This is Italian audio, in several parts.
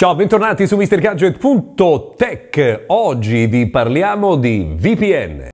Ciao, bentornati su MrGadget.tech. Oggi vi parliamo di VPN.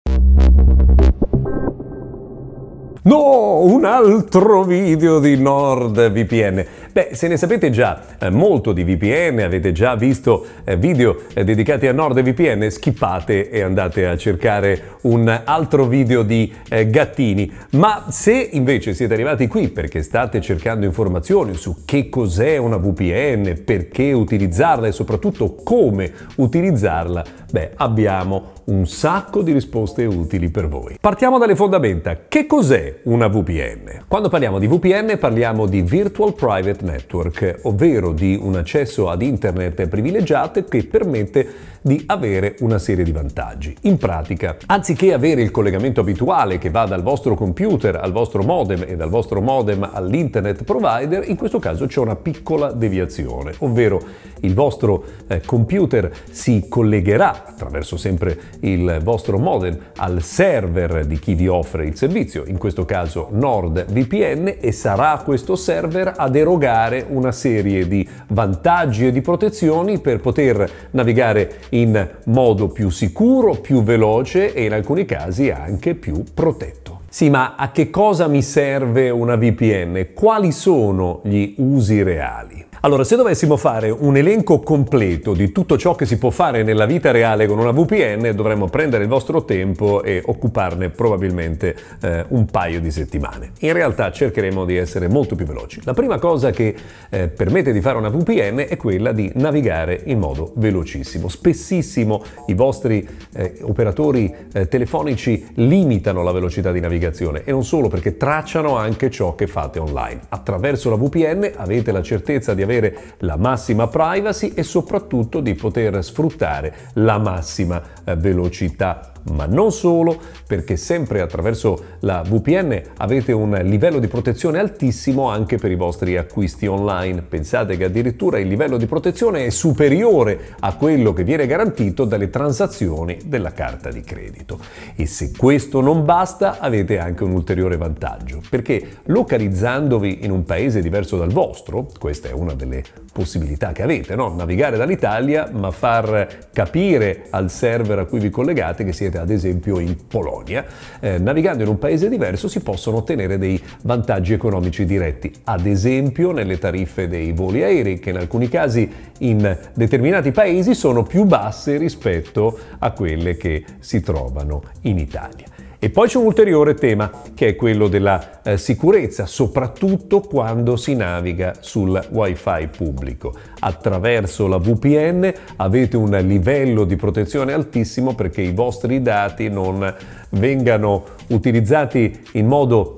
No, un altro video di NordVPN. Beh, se ne sapete già eh, molto di VPN, avete già visto eh, video eh, dedicati a NordVPN, skippate e andate a cercare un altro video di eh, gattini. Ma se invece siete arrivati qui perché state cercando informazioni su che cos'è una VPN, perché utilizzarla e soprattutto come utilizzarla, beh, abbiamo un sacco di risposte utili per voi. Partiamo dalle fondamenta. Che cos'è una VPN? Quando parliamo di VPN parliamo di Virtual Private Network, ovvero di un accesso ad internet privilegiato che permette di avere una serie di vantaggi. In pratica, anziché avere il collegamento abituale che va dal vostro computer al vostro modem e dal vostro modem all'internet provider, in questo caso c'è una piccola deviazione, ovvero il vostro eh, computer si collegherà attraverso sempre il vostro modem al server di chi vi offre il servizio, in questo caso NordVPN, e sarà questo server ad erogare una serie di vantaggi e di protezioni per poter navigare in modo più sicuro, più veloce e in alcuni casi anche più protetto. Sì, ma a che cosa mi serve una VPN? Quali sono gli usi reali? Allora, se dovessimo fare un elenco completo di tutto ciò che si può fare nella vita reale con una VPN, dovremmo prendere il vostro tempo e occuparne probabilmente eh, un paio di settimane. In realtà cercheremo di essere molto più veloci. La prima cosa che eh, permette di fare una VPN è quella di navigare in modo velocissimo. Spessissimo i vostri eh, operatori eh, telefonici limitano la velocità di navigazione e non solo perché tracciano anche ciò che fate online. Attraverso la VPN avete la certezza di avere avere la massima privacy e soprattutto di poter sfruttare la massima eh, velocità ma non solo, perché sempre attraverso la VPN avete un livello di protezione altissimo anche per i vostri acquisti online. Pensate che addirittura il livello di protezione è superiore a quello che viene garantito dalle transazioni della carta di credito. E se questo non basta, avete anche un ulteriore vantaggio, perché localizzandovi in un paese diverso dal vostro, questa è una delle possibilità che avete, no? navigare dall'Italia ma far capire al server a cui vi collegate che siete siete ad esempio in Polonia, eh, navigando in un paese diverso si possono ottenere dei vantaggi economici diretti, ad esempio nelle tariffe dei voli aerei che in alcuni casi in determinati paesi sono più basse rispetto a quelle che si trovano in Italia. E poi c'è un ulteriore tema che è quello della eh, sicurezza, soprattutto quando si naviga sul wifi pubblico. Attraverso la VPN avete un livello di protezione altissimo perché i vostri dati non vengano utilizzati in modo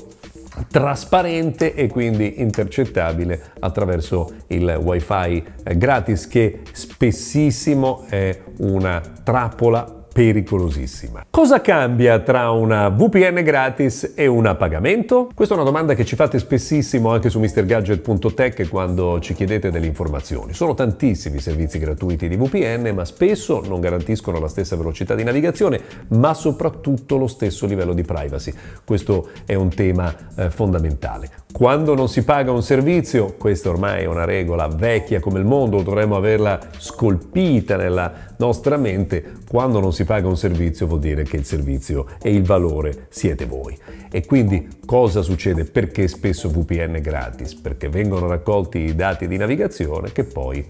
trasparente e quindi intercettabile attraverso il wifi eh, gratis che spessissimo è una trappola pericolosissima. Cosa cambia tra una VPN gratis e una a pagamento? Questa è una domanda che ci fate spessissimo anche su mrgadget.tech quando ci chiedete delle informazioni. Sono tantissimi i servizi gratuiti di VPN, ma spesso non garantiscono la stessa velocità di navigazione, ma soprattutto lo stesso livello di privacy. Questo è un tema eh, fondamentale. Quando non si paga un servizio, questa ormai è una regola vecchia come il mondo, dovremmo averla scolpita nella nostra mente, quando non si paga un servizio vuol dire che il servizio e il valore siete voi. E quindi cosa succede? Perché spesso VPN è gratis? Perché vengono raccolti i dati di navigazione che poi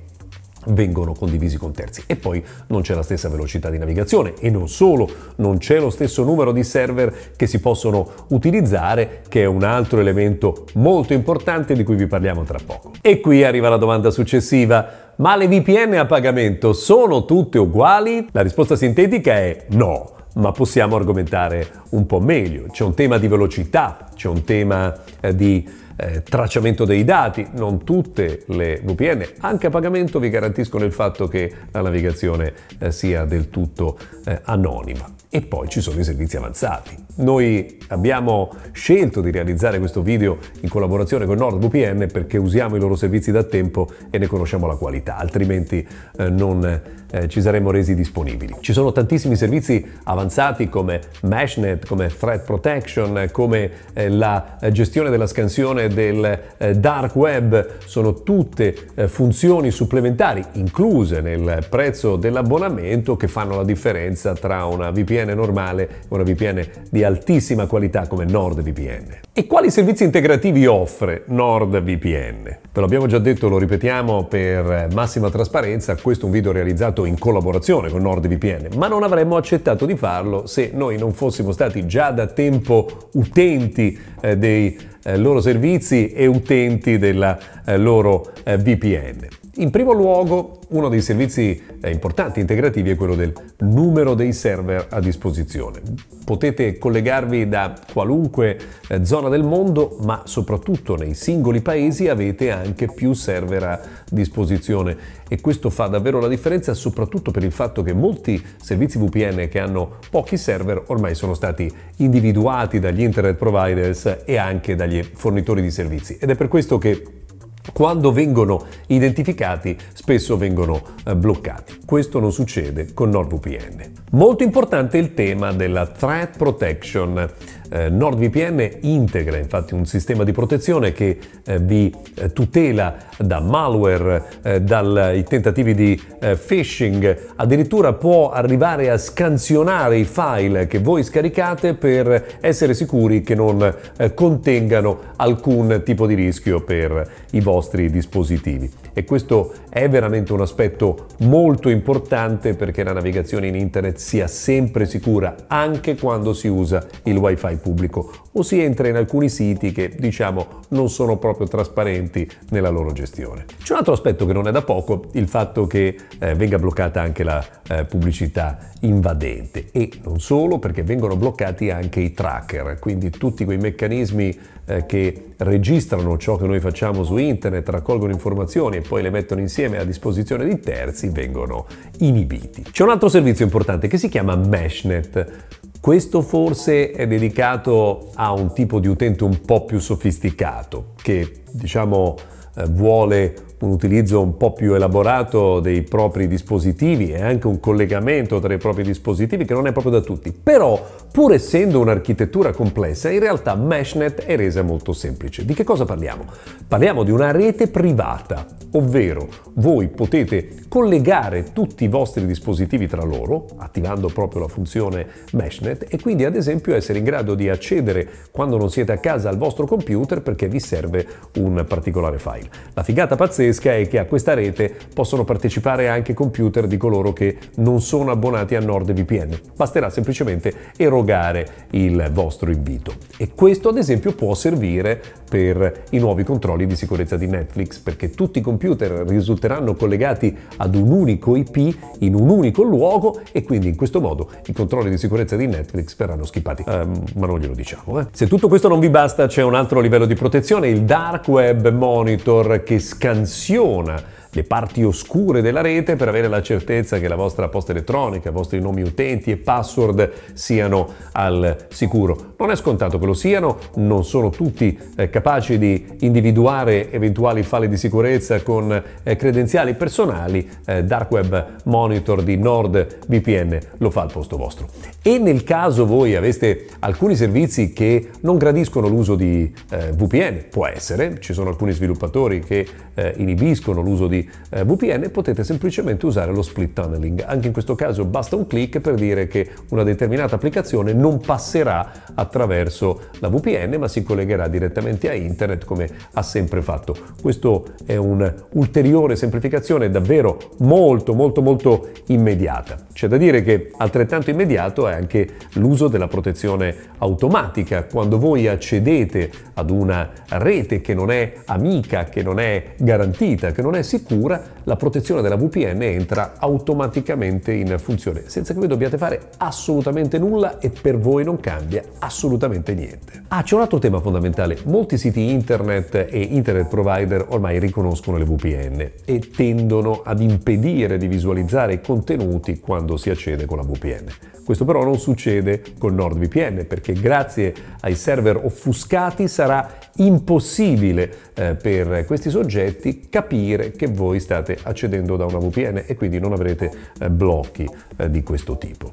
vengono condivisi con terzi. E poi non c'è la stessa velocità di navigazione e non solo, non c'è lo stesso numero di server che si possono utilizzare, che è un altro elemento molto importante di cui vi parliamo tra poco. E qui arriva la domanda successiva. Ma le VPN a pagamento sono tutte uguali? La risposta sintetica è no, ma possiamo argomentare un po' meglio. C'è un tema di velocità, c'è un tema eh, di eh, tracciamento dei dati, non tutte le VPN, anche a pagamento, vi garantiscono il fatto che la navigazione eh, sia del tutto eh, anonima. E poi ci sono i servizi avanzati. Noi abbiamo scelto di realizzare questo video in collaborazione con NordVPN perché usiamo i loro servizi da tempo e ne conosciamo la qualità, altrimenti eh, non eh, ci saremmo resi disponibili. Ci sono tantissimi servizi avanzati come MeshNet, come Threat Protection, come eh, la gestione della scansione del eh, dark web, sono tutte eh, funzioni supplementari incluse nel prezzo dell'abbonamento che fanno la differenza tra una VPN VPN normale e una VPN di altissima qualità come NordVPN. E quali servizi integrativi offre NordVPN? Ve l'abbiamo già detto, lo ripetiamo per massima trasparenza, questo è un video realizzato in collaborazione con NordVPN, ma non avremmo accettato di farlo se noi non fossimo stati già da tempo utenti eh, dei eh, loro servizi e utenti della eh, loro eh, VPN. In primo luogo, uno dei servizi eh, importanti integrativi è quello del numero dei server a disposizione. Potete collegarvi da qualunque eh, zona del mondo, ma soprattutto nei singoli paesi avete anche più server a disposizione e questo fa davvero la differenza soprattutto per il fatto che molti servizi VPN che hanno pochi server ormai sono stati individuati dagli internet providers e anche dagli fornitori di servizi ed è per questo che quando vengono identificati spesso vengono eh, bloccati. Questo non succede con NordVPN. Molto importante il tema della threat protection eh, NordVPN integra infatti un sistema di protezione che eh, vi eh, tutela da malware, eh, dai tentativi di eh, phishing, addirittura può arrivare a scansionare i file che voi scaricate per essere sicuri che non contengano alcun tipo di rischio per i vostri dispositivi. E questo è veramente un aspetto molto importante perché la navigazione in internet sia sempre sicura anche quando si usa il wifi il pubblico o si entra in alcuni siti che, diciamo, non sono proprio trasparenti nella loro gestione. C'è un altro aspetto che non è da poco, il fatto che eh, venga bloccata anche la eh, pubblicità invadente e non solo perché vengono bloccati anche i tracker, quindi tutti quei meccanismi eh, che registrano ciò che noi facciamo su internet, raccolgono informazioni e poi le mettono insieme a disposizione di terzi vengono inibiti. C'è un altro servizio importante che si chiama MeshNet. Questo forse è dedicato a un tipo di utente un po' più sofisticato che diciamo eh, vuole un utilizzo un po' più elaborato dei propri dispositivi e anche un collegamento tra i propri dispositivi che non è proprio da tutti. Però, pur essendo un'architettura complessa, in realtà MeshNet è resa molto semplice. Di che cosa parliamo? Parliamo di una rete privata, ovvero voi potete collegare tutti i vostri dispositivi tra loro, attivando proprio la funzione MeshNet, e quindi ad esempio essere in grado di accedere quando non siete a casa al vostro computer perché vi serve un particolare file. La figata pazzesca pazzesca è che a questa rete possono partecipare anche computer di coloro che non sono abbonati a NordVPN. Basterà semplicemente erogare il vostro invito. E questo ad esempio può servire per i nuovi controlli di sicurezza di Netflix, perché tutti i computer risulteranno collegati ad un unico IP in un unico luogo e quindi in questo modo i controlli di sicurezza di Netflix verranno schippati. Eh, ma non glielo diciamo. Eh. Se tutto questo non vi basta c'è un altro livello di protezione, il Dark Web Monitor che scansiona funziona le parti oscure della rete per avere la certezza che la vostra posta elettronica, i vostri nomi utenti e password siano al sicuro. Non è scontato che lo siano, non sono tutti eh, capaci di individuare eventuali falle di sicurezza con eh, credenziali personali, eh, Dark Web Monitor di NordVPN lo fa al posto vostro. E nel caso voi aveste alcuni servizi che non gradiscono l'uso di eh, VPN, può essere, ci sono alcuni sviluppatori che eh, inibiscono l'uso di eh, VPN potete semplicemente usare lo split tunneling. Anche in questo caso basta un clic per dire che una determinata applicazione non passerà attraverso la VPN ma si collegherà direttamente a internet come ha sempre fatto. Questo è un'ulteriore semplificazione davvero molto molto molto immediata. C'è da dire che altrettanto immediato è anche l'uso della protezione automatica. Quando voi accedete ad una rete che non è amica, che non è garantita, che non è sicura, natura la protezione della VPN entra automaticamente in funzione, senza che voi dobbiate fare assolutamente nulla e per voi non cambia assolutamente niente. Ah, c'è un altro tema fondamentale. Molti siti internet e internet provider ormai riconoscono le VPN e tendono ad impedire di visualizzare i contenuti quando si accede con la VPN. Questo però non succede con NordVPN perché grazie ai server offuscati sarà impossibile eh, per questi soggetti capire che voi state accedendo da una VPN e quindi non avrete eh, blocchi eh, di questo tipo.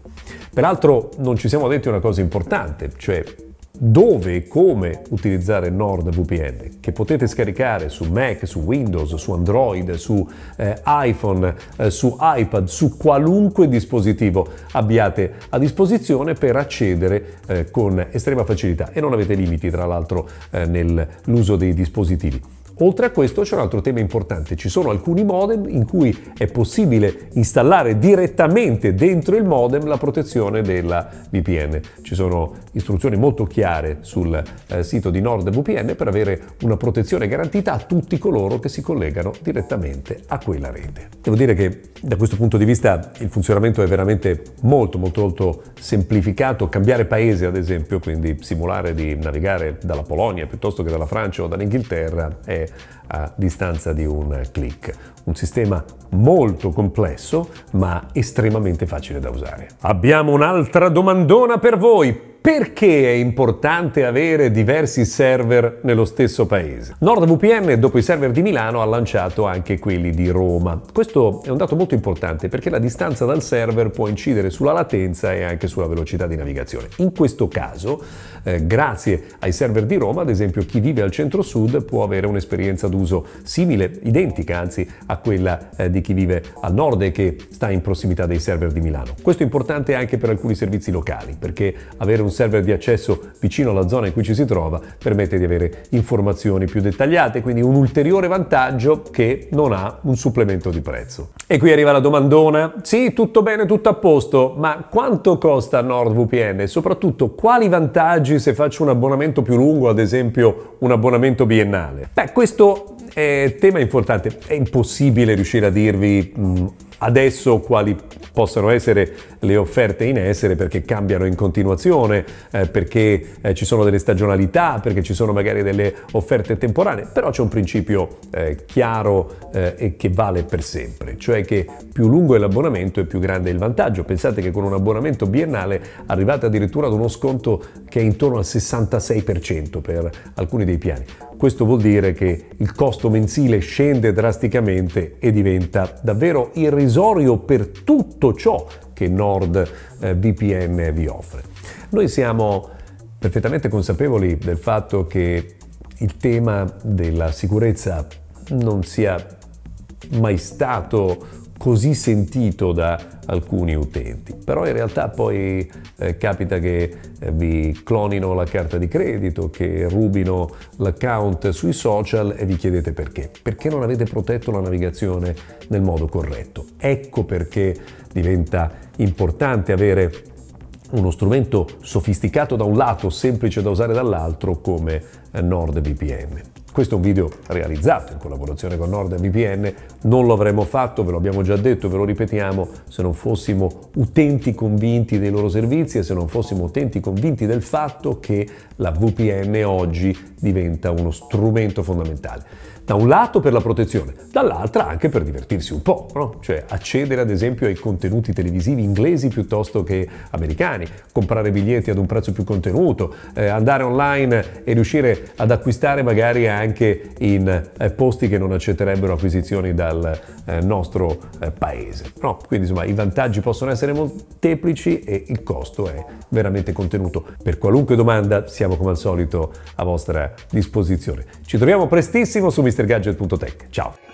Peraltro non ci siamo detti una cosa importante, cioè dove e come utilizzare NordVPN, che potete scaricare su Mac, su Windows, su Android, su eh, iPhone, eh, su iPad, su qualunque dispositivo abbiate a disposizione per accedere eh, con estrema facilità e non avete limiti tra l'altro eh, nell'uso dei dispositivi. Oltre a questo c'è un altro tema importante, ci sono alcuni modem in cui è possibile installare direttamente dentro il modem la protezione della VPN. Ci sono istruzioni molto chiare sul eh, sito di NordVPN per avere una protezione garantita a tutti coloro che si collegano direttamente a quella rete. Devo dire che da questo punto di vista il funzionamento è veramente molto molto molto semplificato, cambiare paese ad esempio, quindi simulare di navigare dalla Polonia piuttosto che dalla Francia o dall'Inghilterra è a distanza di un clic. Un sistema molto complesso ma estremamente facile da usare. Abbiamo un'altra domandona per voi perché è importante avere diversi server nello stesso paese? NordVPN, dopo i server di Milano, ha lanciato anche quelli di Roma. Questo è un dato molto importante perché la distanza dal server può incidere sulla latenza e anche sulla velocità di navigazione. In questo caso, eh, grazie ai server di Roma, ad esempio, chi vive al centro-sud può avere un'esperienza d'uso simile, identica anzi, a quella eh, di chi vive al nord e che sta in prossimità dei server di Milano. Questo è importante anche per alcuni servizi locali, perché avere un server di accesso vicino alla zona in cui ci si trova permette di avere informazioni più dettagliate, quindi un ulteriore vantaggio che non ha un supplemento di prezzo. E qui arriva la domandona, sì tutto bene, tutto a posto, ma quanto costa NordVPN e soprattutto quali vantaggi se faccio un abbonamento più lungo, ad esempio un abbonamento biennale? Beh, questo è tema importante, è impossibile riuscire a dirvi mm, adesso quali possano essere le offerte in essere perché cambiano in continuazione, eh, perché eh, ci sono delle stagionalità, perché ci sono magari delle offerte temporanee, però c'è un principio eh, chiaro eh, e che vale per sempre, cioè che più lungo è l'abbonamento e più grande è il vantaggio. Pensate che con un abbonamento biennale arrivate addirittura ad uno sconto che è intorno al 66% per alcuni dei piani. Questo vuol dire che il costo mensile scende drasticamente e diventa davvero irrisorio per tutto ciò che NordVPN eh, vi offre. Noi siamo perfettamente consapevoli del fatto che il tema della sicurezza non sia mai stato così sentito da alcuni utenti. Però in realtà poi eh, capita che eh, vi clonino la carta di credito, che rubino l'account sui social e vi chiedete perché. Perché non avete protetto la navigazione nel modo corretto. Ecco perché diventa importante avere uno strumento sofisticato da un lato, semplice da usare dall'altro come eh, NordVPN. Questo è un video realizzato in collaborazione con NordVPN, non lo avremmo fatto, ve lo abbiamo già detto, ve lo ripetiamo, se non fossimo utenti convinti dei loro servizi e se non fossimo utenti convinti del fatto che la VPN oggi diventa uno strumento fondamentale da un lato per la protezione, dall'altra anche per divertirsi un po', no? cioè accedere ad esempio ai contenuti televisivi inglesi piuttosto che americani, comprare biglietti ad un prezzo più contenuto, eh, andare online e riuscire ad acquistare magari anche in eh, posti che non accetterebbero acquisizioni dal eh, nostro eh, paese. No? Quindi insomma i vantaggi possono essere molteplici e il costo è veramente contenuto. Per qualunque domanda siamo come al solito a vostra disposizione. Ci troviamo prestissimo su Mis- mistergadget.tech. Ciao!